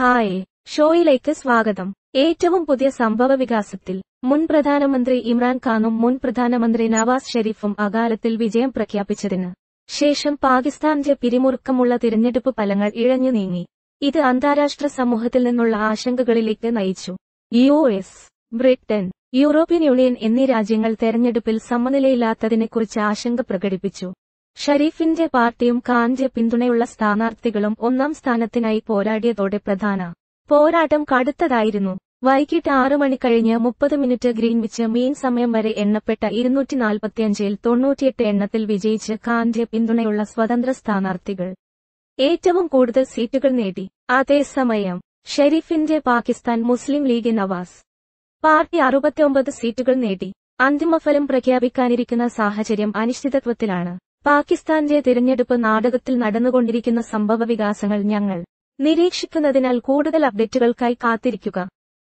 hi ഷോയിലേക്ക് സ്വാഗതം ഏറ്റവും പുതിയ സംഭവ വികാസത്തിൽ മുൻ പ്രധാനമന്ത്രി ഇമ്രാൻഖാനും മുൻ പ്രധാനമന്ത്രി നവാസ് ഷെരീഫും അകാലത്തിൽ വിജയം പ്രഖ്യാപിച്ചതിന് ശേഷം പാകിസ്ഥാന്റെ പിരിമുറുക്കമുള്ള തിരഞ്ഞെടുപ്പ് ഫലങ്ങൾ ഇഴഞ്ഞു നീങ്ങി ഇത് അന്താരാഷ്ട്ര സമൂഹത്തിൽ നിന്നുള്ള ആശങ്കകളിലേക്ക് നയിച്ചു U S Britain European Union എന്നീ രാജ്യങ്ങൾ തെരഞ്ഞെടുപ്പിൽ സമനിലയില്ലാത്തതിനെക്കുറിച്ച് ആശങ്ക പ്രകടിപ്പിച്ചു ഷരീഫിന്റെ പാർട്ടിയും ഖാന്റെ പിന്തുണയുള്ള സ്ഥാനാർത്ഥികളും ഒന്നാം സ്ഥാനത്തിനായി പോരാടിയതോടെ പ്രധാന പോരാട്ടം കടുത്തതായിരുന്നു വൈകിട്ട് ആറു മണി കഴിഞ്ഞ് മുപ്പത് മിനിറ്റ് ഗ്രീൻവിച്ച് മീൻ സമയം വരെ എണ്ണപ്പെട്ട ഇരുന്നൂറ്റി നാൽപ്പത്തിയഞ്ചിൽ തൊണ്ണൂറ്റിയെട്ട് എണ്ണത്തിൽ വിജയിച്ച് കാന്റെ പിന്തുണയുള്ള സ്വതന്ത്ര സ്ഥാനാർത്ഥികൾ ഏറ്റവും കൂടുതൽ സീറ്റുകൾ നേടി അതേസമയം ഷെരീഫിന്റെ പാകിസ്ഥാൻ മുസ്ലിം ലീഗ് നവാസ് പാർട്ടി അറുപത്തിയൊമ്പത് സീറ്റുകൾ നേടി അന്തിമഫലം പ്രഖ്യാപിക്കാനിരിക്കുന്ന സാഹചര്യം അനിശ്ചിതത്വത്തിലാണ് പാകിസ്ഥാന്റെ തിരഞ്ഞെടുപ്പ് നാടകത്തിൽ നടന്നുകൊണ്ടിരിക്കുന്ന സംഭവവികാസങ്ങൾ ഞങ്ങൾ നിരീക്ഷിക്കുന്നതിനാൽ കൂടുതൽ അപ്ഡേറ്റുകൾക്കായി കാത്തിരിക്കുക